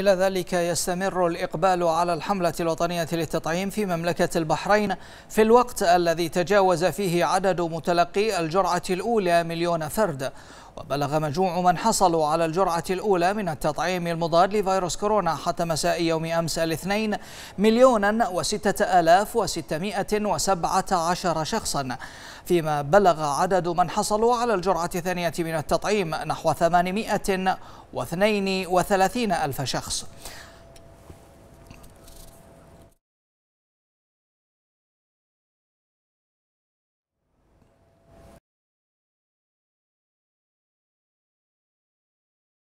إلى ذلك يستمر الإقبال على الحملة الوطنية للتطعيم في مملكة البحرين في الوقت الذي تجاوز فيه عدد متلقي الجرعة الأولى مليون فرد وبلغ مجموع من حصلوا على الجرعة الأولى من التطعيم المضاد لفيروس كورونا حتى مساء يوم أمس الاثنين مليونا وستة آلاف وستمائة وسبعة عشر شخصا فيما بلغ عدد من حصلوا على الجرعة الثانية من التطعيم نحو 832 ألف شخص